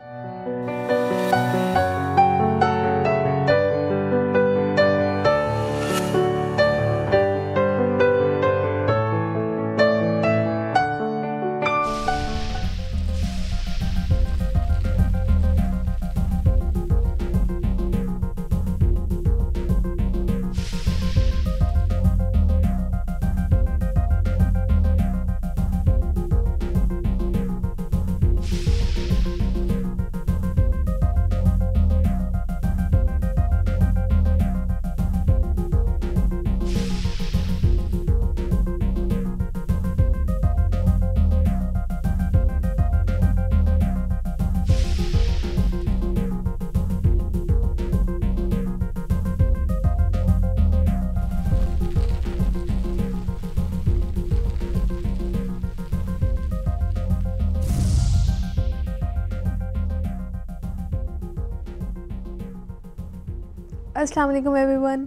Thank you. Assalamu alaikum everyone.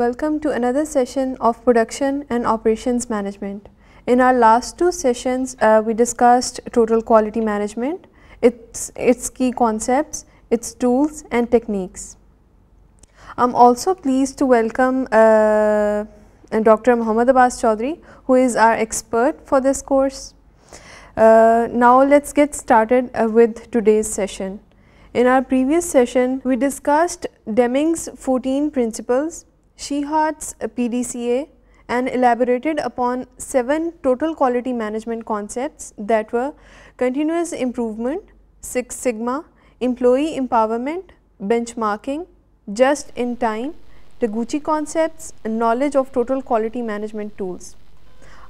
Welcome to another session of production and operations management. In our last two sessions, uh, we discussed total quality management, its, its key concepts, its tools and techniques. I am also pleased to welcome uh, Dr. Muhammad Abbas Chaudhry who is our expert for this course. Uh, now let's get started uh, with today's session. In our previous session, we discussed Deming's 14 principles, Shehart's PDCA and elaborated upon 7 total quality management concepts that were continuous improvement, Six Sigma, employee empowerment, benchmarking, just in time, Taguchi concepts, and knowledge of total quality management tools.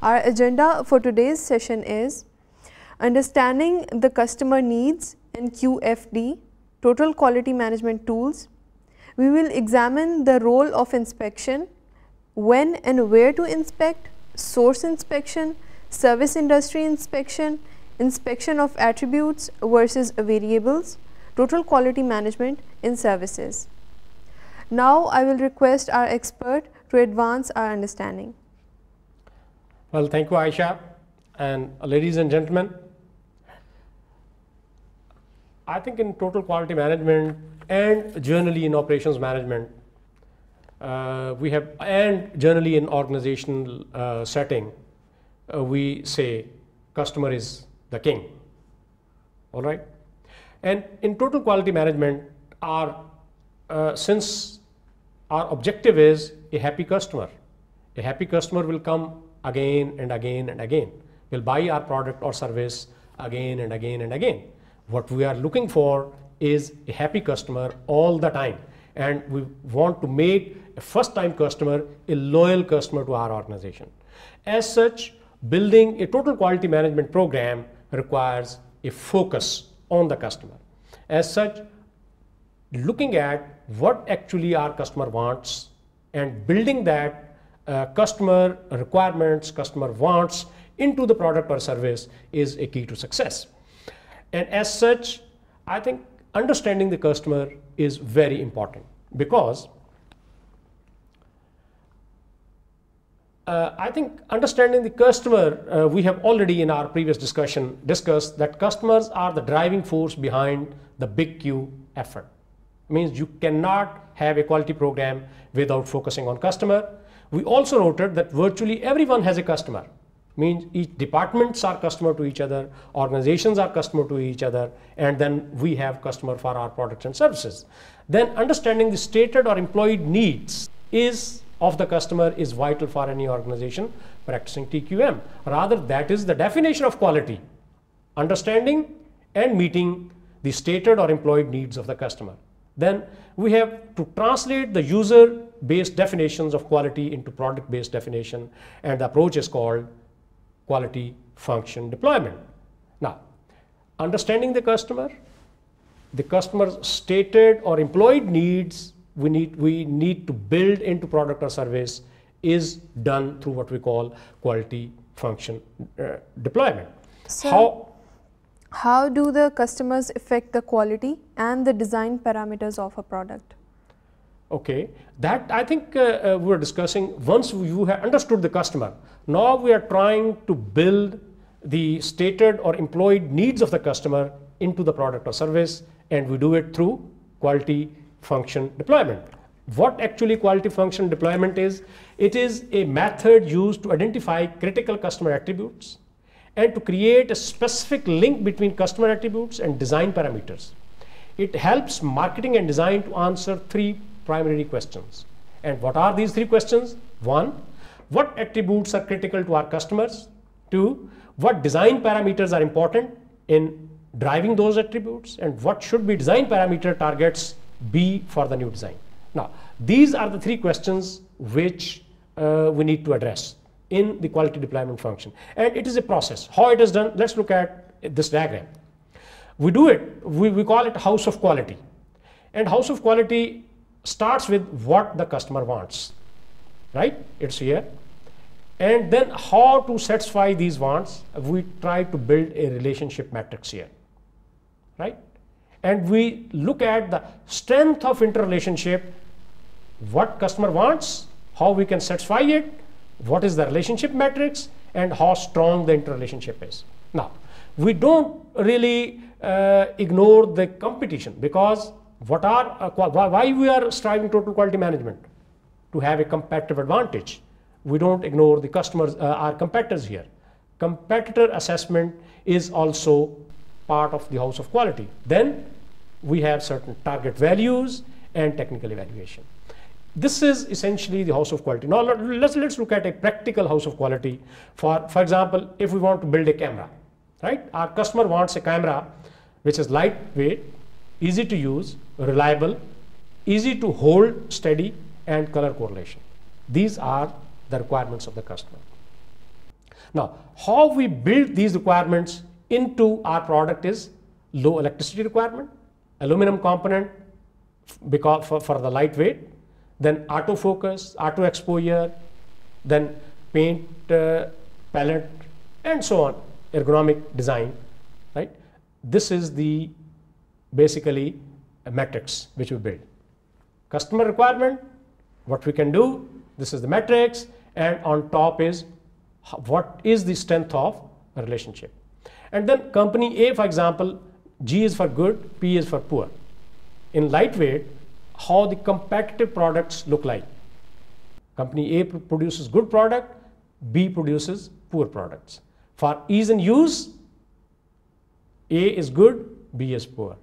Our agenda for today's session is understanding the customer needs and QFD, total quality management tools. We will examine the role of inspection, when and where to inspect, source inspection, service industry inspection, inspection of attributes versus variables, total quality management in services. Now I will request our expert to advance our understanding. Well, thank you Aisha and uh, ladies and gentlemen, I think in total quality management and generally in operations management, uh, we have and generally in organizational uh, setting, uh, we say customer is the king. All right, and in total quality management, our uh, since our objective is a happy customer, a happy customer will come again and again and again. Will buy our product or service again and again and again what we are looking for is a happy customer all the time. And we want to make a first time customer a loyal customer to our organization. As such, building a total quality management program requires a focus on the customer. As such, looking at what actually our customer wants and building that uh, customer requirements, customer wants into the product or service is a key to success. And as such, I think understanding the customer is very important because uh, I think understanding the customer, uh, we have already in our previous discussion discussed that customers are the driving force behind the big Q effort. Means you cannot have a quality program without focusing on customer. We also noted that virtually everyone has a customer means each departments are customer to each other, organizations are customer to each other, and then we have customer for our products and services. Then understanding the stated or employed needs is of the customer is vital for any organization practicing TQM. Rather, that is the definition of quality, understanding and meeting the stated or employed needs of the customer. Then we have to translate the user based definitions of quality into product based definition and the approach is called quality function deployment. Now, understanding the customer, the customer's stated or employed needs we need, we need to build into product or service is done through what we call quality function uh, deployment. So how, how do the customers affect the quality and the design parameters of a product? okay that i think uh, uh we were discussing once you have understood the customer now we are trying to build the stated or employed needs of the customer into the product or service and we do it through quality function deployment what actually quality function deployment is it is a method used to identify critical customer attributes and to create a specific link between customer attributes and design parameters it helps marketing and design to answer three primary questions. And what are these three questions? One, what attributes are critical to our customers? Two, what design parameters are important in driving those attributes? And what should be design parameter targets be for the new design? Now, these are the three questions which uh, we need to address in the quality deployment function. And it is a process. How it is done, let's look at this diagram. We do it, we, we call it house of quality. And house of quality starts with what the customer wants right it's here and then how to satisfy these wants we try to build a relationship matrix here right and we look at the strength of interrelationship what customer wants how we can satisfy it what is the relationship matrix and how strong the interrelationship is now we don't really uh, ignore the competition because what are uh, why we are striving total quality management to have a competitive advantage we don't ignore the customers uh, our competitors here competitor assessment is also part of the house of quality then we have certain target values and technical evaluation this is essentially the house of quality now let's let's look at a practical house of quality for for example if we want to build a camera right our customer wants a camera which is lightweight easy to use reliable, easy to hold steady and color correlation. These are the requirements of the customer. Now, how we build these requirements into our product is low electricity requirement, aluminum component because for, for the lightweight, then auto focus, auto exposure, then paint uh, palette, and so on, ergonomic design, right? This is the basically a matrix which we build. Customer requirement, what we can do, this is the matrix, and on top is what is the strength of a relationship. And then company A, for example, G is for good, P is for poor. In lightweight, how the competitive products look like. Company A produces good product, B produces poor products. For ease and use, A is good, B is poor.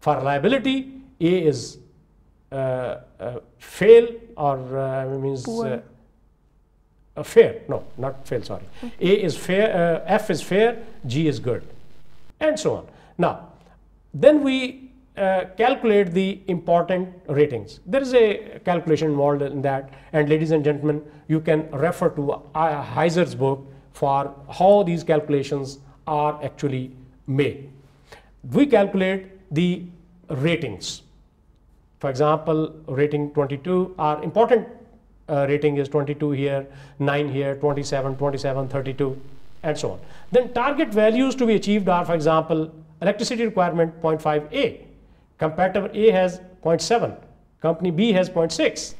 For reliability, A is uh, uh, fail or uh, means uh, fair. No, not fail. Sorry, okay. A is fair. Uh, F is fair. G is good, and so on. Now, then we uh, calculate the important ratings. There is a calculation involved in that, and ladies and gentlemen, you can refer to Heiser's book for how these calculations are actually made. We calculate the ratings. For example, rating 22, our important uh, rating is 22 here, 9 here, 27, 27, 32, and so on. Then target values to be achieved are, for example, electricity requirement 0.5A. Competitor A has 0.7. Company B has 0.6.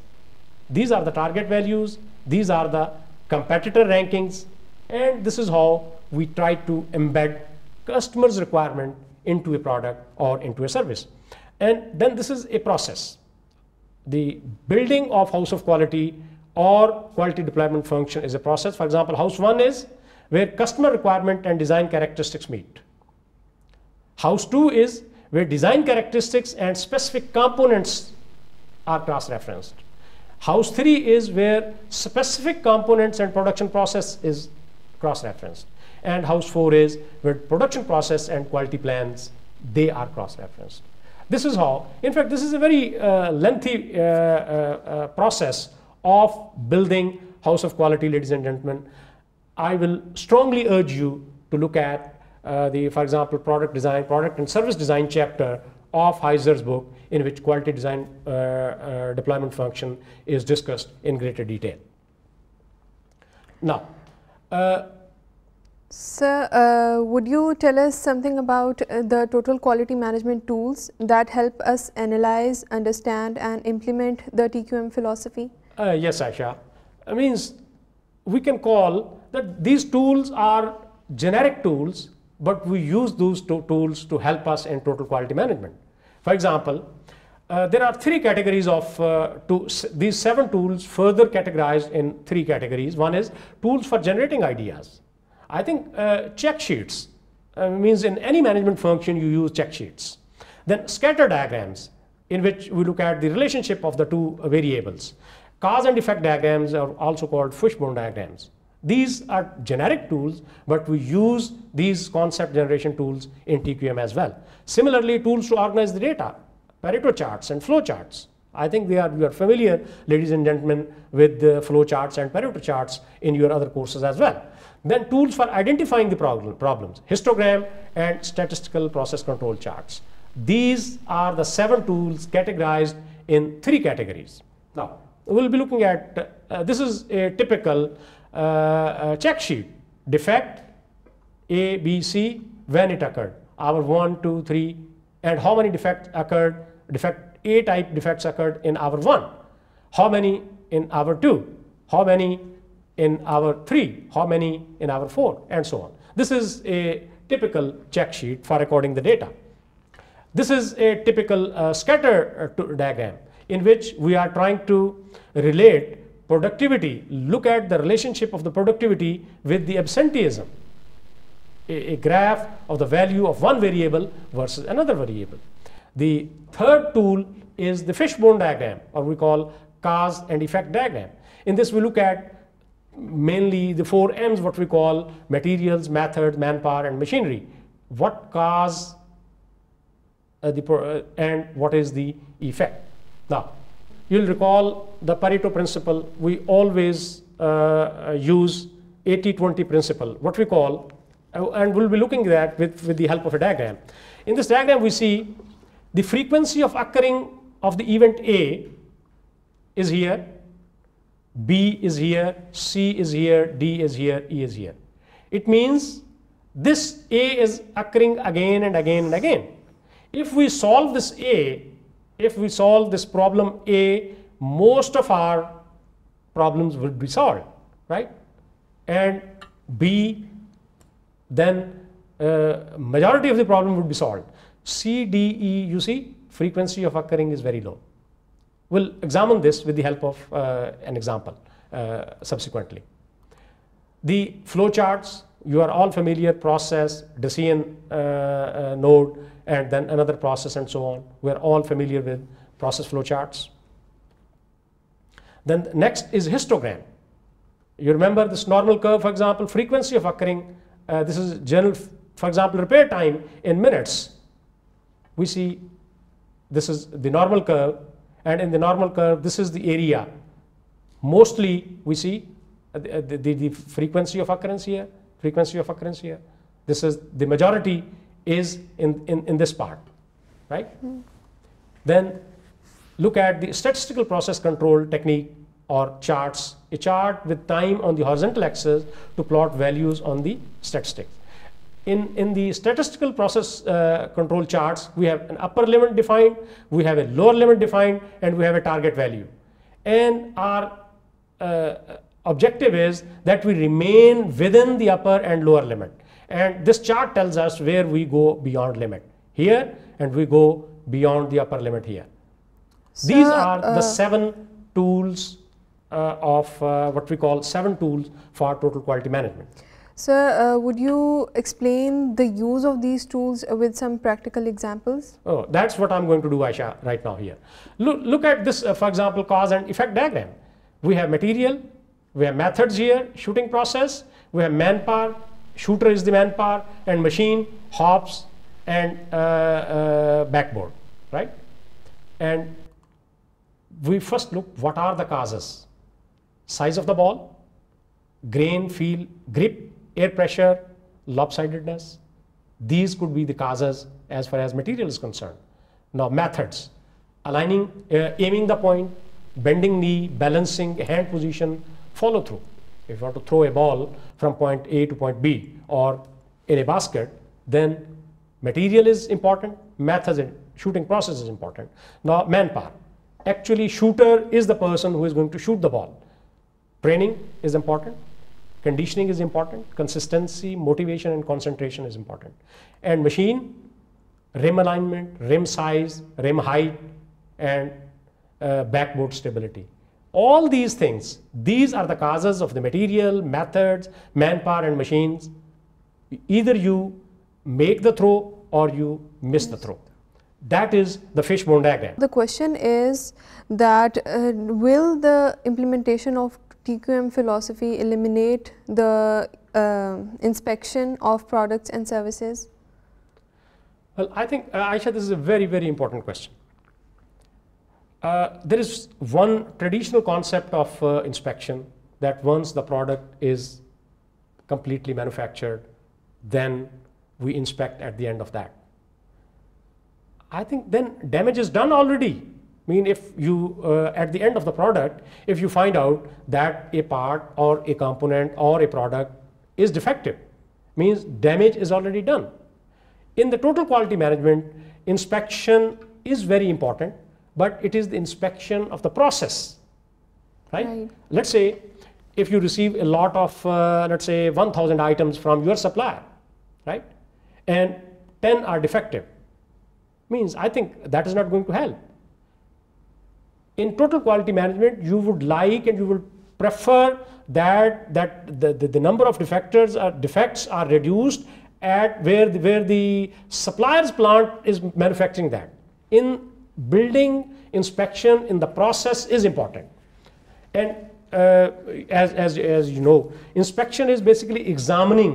These are the target values. These are the competitor rankings. And this is how we try to embed customer's requirement into a product or into a service. And then this is a process. The building of house of quality or quality deployment function is a process. For example, house one is where customer requirement and design characteristics meet. House two is where design characteristics and specific components are cross-referenced. House three is where specific components and production process is cross-referenced and house 4 is where production process and quality plans they are cross-referenced this is how in fact this is a very uh, lengthy uh, uh, uh process of building house of quality ladies and gentlemen i will strongly urge you to look at uh, the for example product design product and service design chapter of Heiser's book in which quality design uh, deployment function is discussed in greater detail now Sir, uh, would you tell us something about uh, the total quality management tools that help us analyze, understand and implement the TQM philosophy? Uh, yes, Aisha. I mean, we can call that these tools are generic tools, but we use those to tools to help us in total quality management. For example, uh, there are three categories of uh, these seven tools further categorized in three categories. One is tools for generating ideas I think uh, check sheets uh, means in any management function you use check sheets. Then scatter diagrams in which we look at the relationship of the two variables. Cause and effect diagrams are also called fishbone diagrams. These are generic tools, but we use these concept generation tools in TQM as well. Similarly, tools to organize the data, Pareto charts and flow charts. I think they are, you are familiar, ladies and gentlemen, with the flow charts and Pareto charts in your other courses as well. Then tools for identifying the problem, problems, histogram and statistical process control charts. These are the seven tools categorized in three categories. Now, we'll be looking at, uh, this is a typical uh, uh, check sheet, defect, A, B, C, when it occurred, hour one, two, three, and how many defects occurred, defect A type defects occurred in hour one, how many in hour two, how many in our three, how many in our four, and so on. This is a typical check sheet for recording the data. This is a typical uh, scatter uh, diagram in which we are trying to relate productivity, look at the relationship of the productivity with the absenteeism, a, a graph of the value of one variable versus another variable. The third tool is the fishbone diagram, or we call cause and effect diagram. In this, we look at mainly the four M's what we call materials, method, manpower and machinery. What cause uh, the, uh, and what is the effect. Now, you'll recall the Pareto principle. We always uh, uh use 80-20 principle, what we call, uh, and we'll be looking at that with, with the help of a diagram. In this diagram, we see the frequency of occurring of the event A is here B is here, C is here, D is here, E is here. It means this A is occurring again and again and again. If we solve this A, if we solve this problem A, most of our problems would be solved, right? And B, then uh, majority of the problem would be solved. C, D, E, you see, frequency of occurring is very low. We'll examine this with the help of uh, an example uh, subsequently. The flowcharts, you are all familiar process, decision uh, uh, node, and then another process and so on. We're all familiar with process flowcharts. Then the next is histogram. You remember this normal curve, for example, frequency of occurring. Uh, this is general, for example, repair time in minutes. We see this is the normal curve and in the normal curve this is the area. Mostly we see uh, uh, the, the, the frequency of occurrence here, frequency of occurrence here. This is the majority is in, in, in this part, right? Mm. Then look at the statistical process control technique or charts, a chart with time on the horizontal axis to plot values on the statistics in, in the statistical process uh, control charts, we have an upper limit defined, we have a lower limit defined, and we have a target value. And our uh, objective is that we remain within the upper and lower limit. And this chart tells us where we go beyond limit here, and we go beyond the upper limit here. So, These are uh, the seven tools uh, of uh, what we call seven tools for total quality management. Sir, uh, would you explain the use of these tools with some practical examples? Oh, that's what I'm going to do, Aisha, right now here. Look, look at this, uh, for example, cause and effect diagram. We have material, we have methods here, shooting process, we have manpower, shooter is the manpower, and machine, hops, and uh, uh backboard, right? And we first look what are the causes. Size of the ball, grain, feel, grip, air pressure, lopsidedness. These could be the causes as far as material is concerned. Now methods, aligning, uh, aiming the point, bending knee, balancing, hand position, follow through. If you want to throw a ball from point A to point B or in a basket, then material is important, methods and shooting process is important. Now manpower, actually shooter is the person who is going to shoot the ball. Training is important, Conditioning is important, consistency, motivation, and concentration is important. And machine, rim alignment, rim size, rim height, and uh, backboard stability. All these things, these are the causes of the material, methods, manpower, and machines. Either you make the throw or you miss the throw. That is the fishbone diagram. The question is that uh, will the implementation of TQM philosophy eliminate the uh, inspection of products and services? Well, I think, uh, Aisha, this is a very, very important question. Uh, there is one traditional concept of uh, inspection that once the product is completely manufactured, then we inspect at the end of that. I think then damage is done already mean if you uh, at the end of the product if you find out that a part or a component or a product is defective means damage is already done in the total quality management inspection is very important but it is the inspection of the process right, right. let's say if you receive a lot of uh, let's say 1000 items from your supplier right and 10 are defective means i think that is not going to help in total quality management you would like and you would prefer that that the, the, the number of defectors are defects are reduced at where the, where the supplier's plant is manufacturing that in building inspection in the process is important and uh, as, as, as you know inspection is basically examining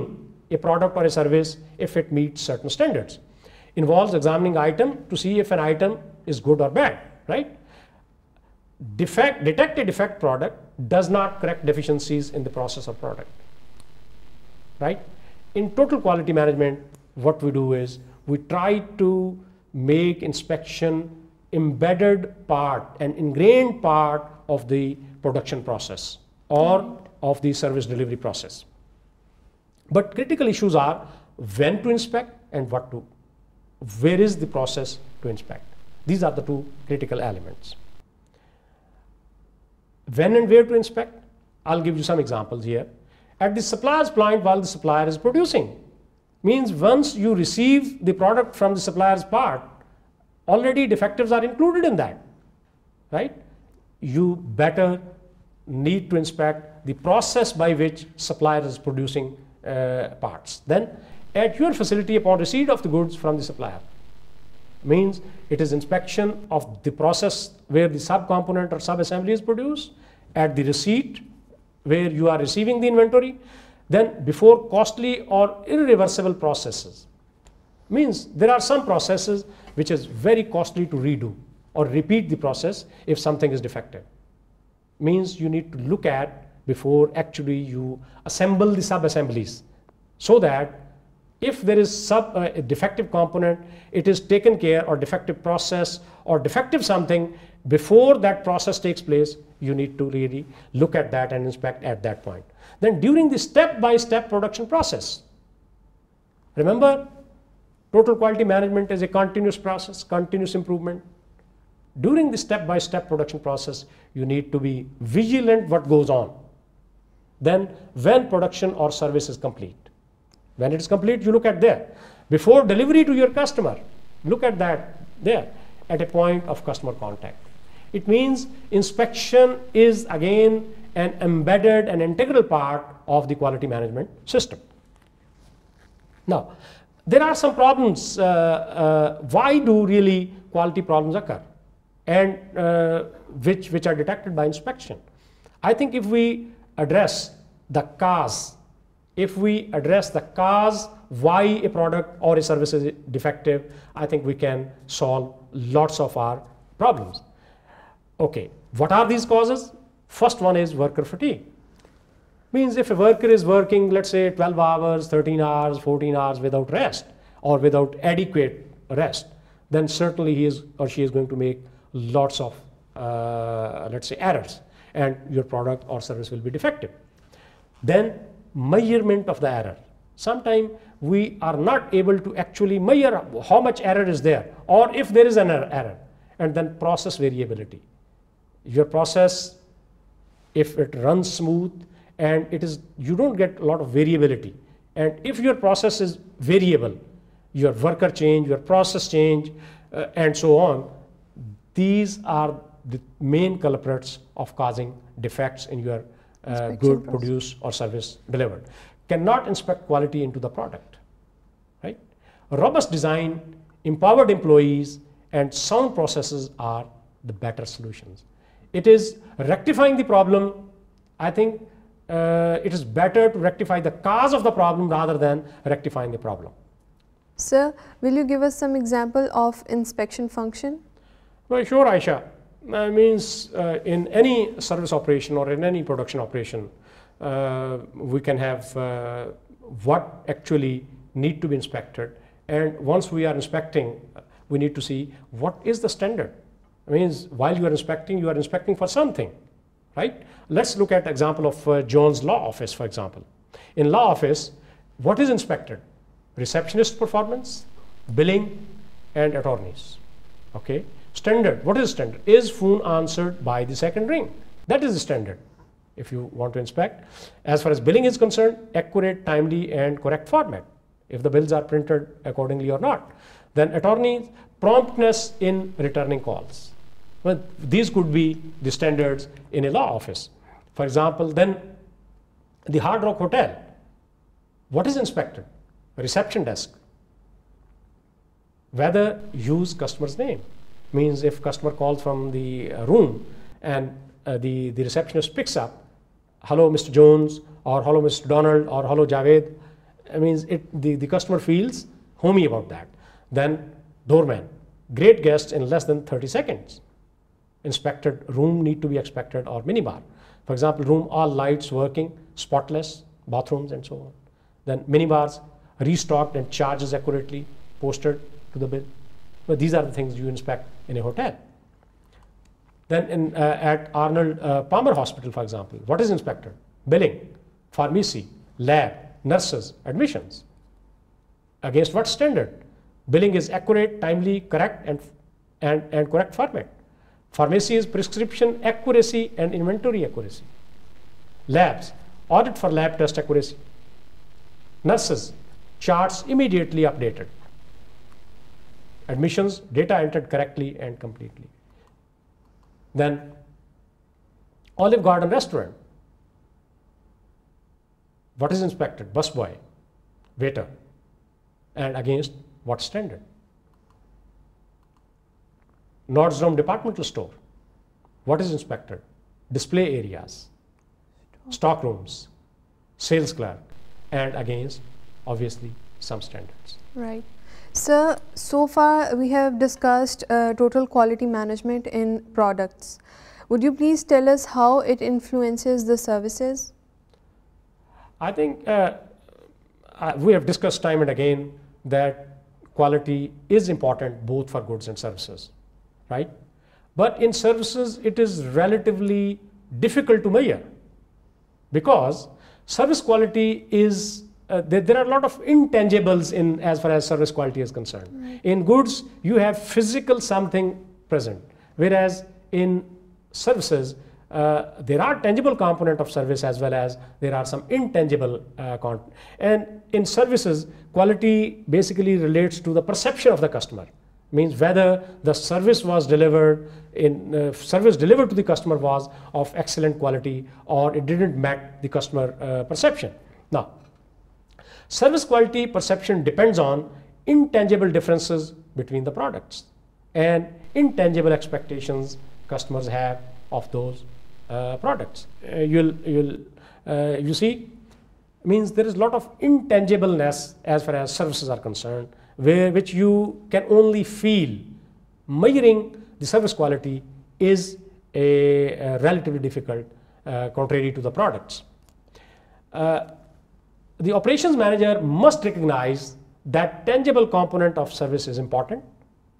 a product or a service if it meets certain standards involves examining item to see if an item is good or bad right defect, detect a defect product does not correct deficiencies in the process of product, right? In total quality management, what we do is we try to make inspection embedded part and ingrained part of the production process or of the service delivery process. But critical issues are when to inspect and what to, where is the process to inspect. These are the two critical elements when and where to inspect. I'll give you some examples here. At the supplier's plant while the supplier is producing. Means once you receive the product from the supplier's part, already defectives are included in that, right? You better need to inspect the process by which supplier is producing uh, parts. Then at your facility upon receipt of the goods from the supplier means it is inspection of the process where the subcomponent or subassembly is produced at the receipt where you are receiving the inventory then before costly or irreversible processes means there are some processes which is very costly to redo or repeat the process if something is defective means you need to look at before actually you assemble the subassemblies so that if there is sub, uh, a defective component, it is taken care or defective process or defective something before that process takes place, you need to really look at that and inspect at that point. Then during the step-by-step -step production process, remember total quality management is a continuous process, continuous improvement. During the step-by-step -step production process, you need to be vigilant what goes on. Then when production or service is complete. When it is complete, you look at there. Before delivery to your customer, look at that there at a point of customer contact. It means inspection is again an embedded and integral part of the quality management system. Now, there are some problems. Uh, uh, why do really quality problems occur and uh, which, which are detected by inspection? I think if we address the cause if we address the cause why a product or a service is defective, I think we can solve lots of our problems. Okay, what are these causes? First one is worker fatigue. Means if a worker is working, let's say 12 hours, 13 hours, 14 hours without rest or without adequate rest, then certainly he is or she is going to make lots of, uh, let's say, errors and your product or service will be defective. Then measurement of the error. Sometimes we are not able to actually measure how much error is there or if there is an er-, error and then process variability. Your process, if it runs smooth and it is, you don't get a lot of variability. And if your process is variable, your worker change, your process change, uh, and so on, these are the main culprits of causing defects in your uh, good process. produce or service delivered cannot inspect quality into the product right robust design empowered employees and sound processes are the better solutions it is rectifying the problem i think uh, it is better to rectify the cause of the problem rather than rectifying the problem sir will you give us some example of inspection function well sure aisha uh, means uh, in any service operation or in any production operation, uh, we can have uh, what actually need to be inspected. And once we are inspecting, we need to see what is the standard. I means while you are inspecting, you are inspecting for something, right? Let's look at example of uh, John's law office, for example. In law office, what is inspected? Receptionist performance, billing, and attorneys, okay? standard. What is standard? Is phone answered by the second ring? That is the standard if you want to inspect. As far as billing is concerned, accurate, timely, and correct format, if the bills are printed accordingly or not. Then attorney promptness in returning calls. Well, these could be the standards in a law office. For example, then the Hard Rock Hotel, what is inspected? reception desk. Whether use customer's name means if customer calls from the uh, room and uh, the, the receptionist picks up, hello Mr. Jones or hello Mr. Donald or hello Javed, I means it, the, the customer feels homey about that. Then doorman, great guests in less than 30 seconds. Inspected room need to be expected or minibar. For example, room all lights working, spotless, bathrooms and so on. Then minibars restocked and charges accurately posted to the bill. But these are the things you inspect in a hotel. Then in, uh, at Arnold uh, Palmer Hospital, for example, what is inspected? Billing, pharmacy, lab, nurses, admissions. Against what standard? Billing is accurate, timely, correct, and, and, and correct format. Pharmacy is prescription accuracy and inventory accuracy. Labs, audit for lab test accuracy. Nurses, charts immediately updated admissions data entered correctly and completely. Then Olive Garden restaurant. What is inspected? Busboy, waiter, and against what standard? Nordstrom departmental store. What is inspected? Display areas, stock rooms, sales clerk, and against obviously some standards. Right. So, so far we have discussed uh, total quality management in products. Would you please tell us how it influences the services? I think uh, uh, we have discussed time and again that quality is important both for goods and services, right? But in services, it is relatively difficult to measure because service quality is uh, there, there, are a lot of intangibles in as far as service quality is concerned. Right. In goods, you have physical something present, whereas in services, uh, there are tangible component of service as well as there are some intangible uh, content. And in services, quality basically relates to the perception of the customer. Means whether the service was delivered in uh, service delivered to the customer was of excellent quality or it didn't match the customer uh, perception. Now, Service quality perception depends on intangible differences between the products and intangible expectations customers have of those uh, products. Uh, you'll, you'll, uh, you see, means there is a lot of intangibleness as far as services are concerned, where, which you can only feel. Measuring the service quality is a, a relatively difficult, uh, contrary to the products. Uh, the operations manager must recognize that tangible component of service is important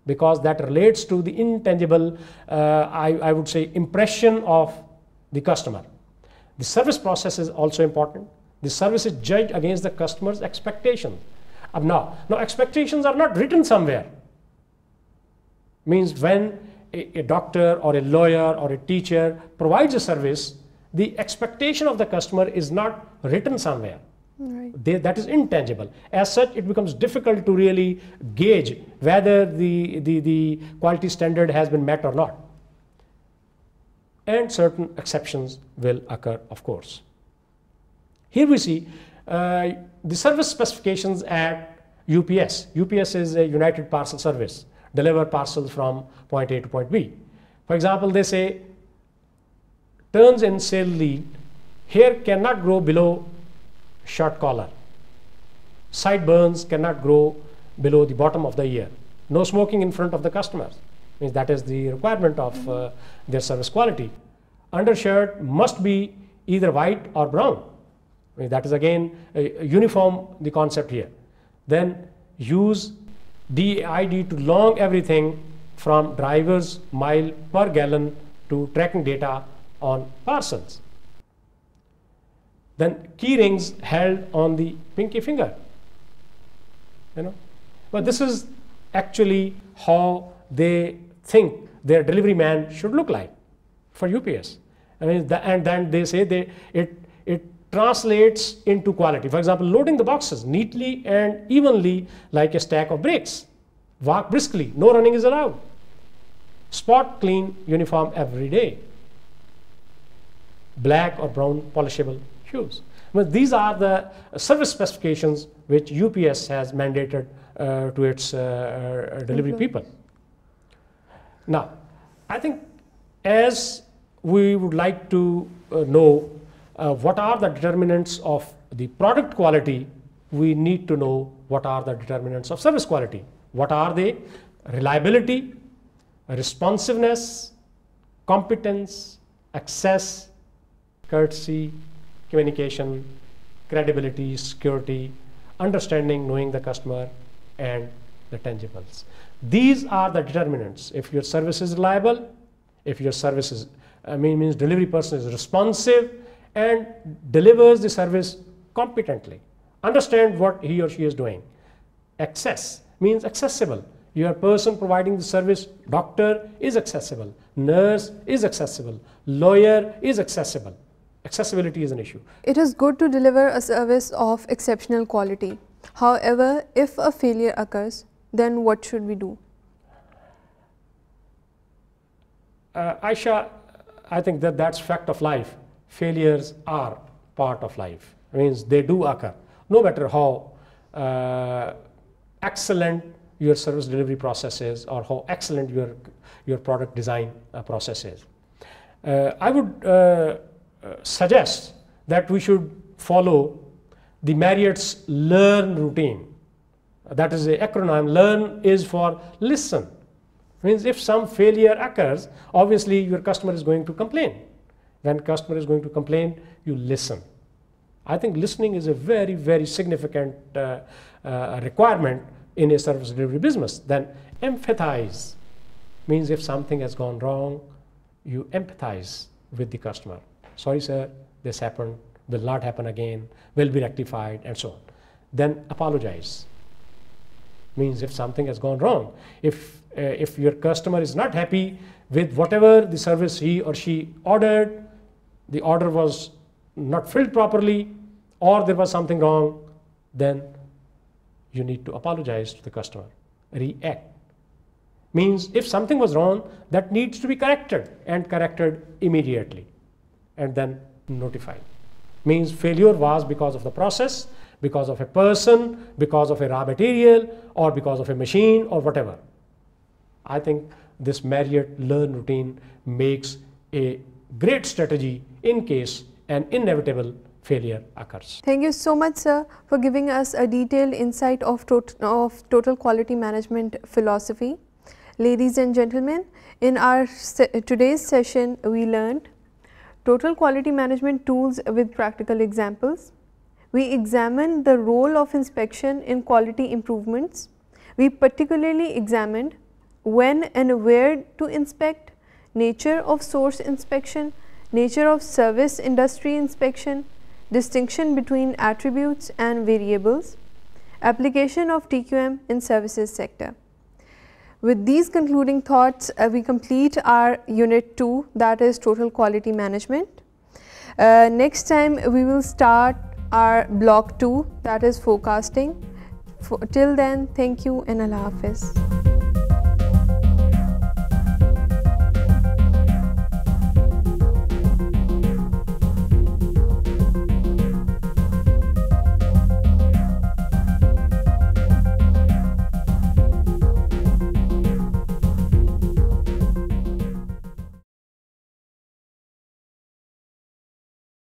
because that relates to the intangible, uh, I, I would say, impression of the customer. The service process is also important. The service is judged against the customer's expectations. now, now expectations are not written somewhere. Means when a, a doctor or a lawyer or a teacher provides a service, the expectation of the customer is not written somewhere. Right. They, that is intangible. As such, it becomes difficult to really gauge whether the, the, the quality standard has been met or not. And certain exceptions will occur, of course. Here we see uh, the service specifications at UPS. UPS is a United Parcel Service, deliver parcels from point A to point B. For example, they say, turns in sale lead here cannot grow below short collar. Sideburns cannot grow below the bottom of the ear. No smoking in front of the customers. Means that is the requirement of uh, their service quality. Undershirt must be either white or brown. Means that is again uniform the concept here. Then use DID to long everything from driver's mile per gallon to tracking data on parcels than key rings held on the pinky finger. You know, but this is actually how they think their delivery man should look like for UPS. I mean, the, and then they say they it it translates into quality. For example, loading the boxes neatly and evenly like a stack of bricks. Walk briskly, no running is allowed. Spot clean uniform every day. Black or brown polishable queues. But these are the service specifications which UPS has mandated uh, to its uh, uh delivery okay. Mm-hmm. people. Now, I think as we would like to uh, know uh, what are the determinants of the product quality, we need to know what are the determinants of service quality. What are they? Reliability, responsiveness, competence, access, courtesy, communication, credibility, security, understanding, knowing the customer, and the tangibles. These are the determinants. If your service is reliable, if your service is, I mean, means delivery person is responsive and delivers the service competently, understand what he or she is doing. Access means accessible. Your person providing the service, doctor is accessible, nurse is accessible, lawyer is accessible accessibility is an issue. It is good to deliver a service of exceptional quality. However, if a failure occurs, then what should we do? Uh, Aisha, I think that that's fact of life. Failures are part of life. It means they do occur. No matter how uh, excellent your service delivery process is or how excellent your, your product design uh, process is. Uh, I would uh, uh, suggests that we should follow the Marriott's learn routine. That is the acronym. Learn is for listen. Means if some failure occurs, obviously your customer is going to complain. When customer is going to complain, you listen. I think listening is a very, very significant uh, uh, requirement in a service delivery business. Then empathize means if something has gone wrong, you empathize with the customer sorry sir, this happened, will not happen again, will be rectified, and so on. Then apologize. Means if something has gone wrong, if, uh, if your customer is not happy with whatever the service he or she ordered, the order was not filled properly, or there was something wrong, then you need to apologize to the customer. React. Means if something was wrong, that needs to be corrected and corrected immediately and then notified. Means failure was because of the process, because of a person, because of a raw material, or because of a machine, or whatever. I think this Marriott learn routine makes a great strategy in case an inevitable failure occurs. Thank you so much sir for giving us a detailed insight of, tot of total quality management philosophy. Ladies and gentlemen, in our se today's session we learned total quality management tools with practical examples. We examine the role of inspection in quality improvements. We particularly examined when and where to inspect, nature of source inspection, nature of service industry inspection, distinction between attributes and variables, application of TQM in services sector. With these concluding thoughts, uh, we complete our unit 2 that is total quality management. Uh, next time we will start our block 2 that is forecasting. For, till then, thank you and Allah Hafiz.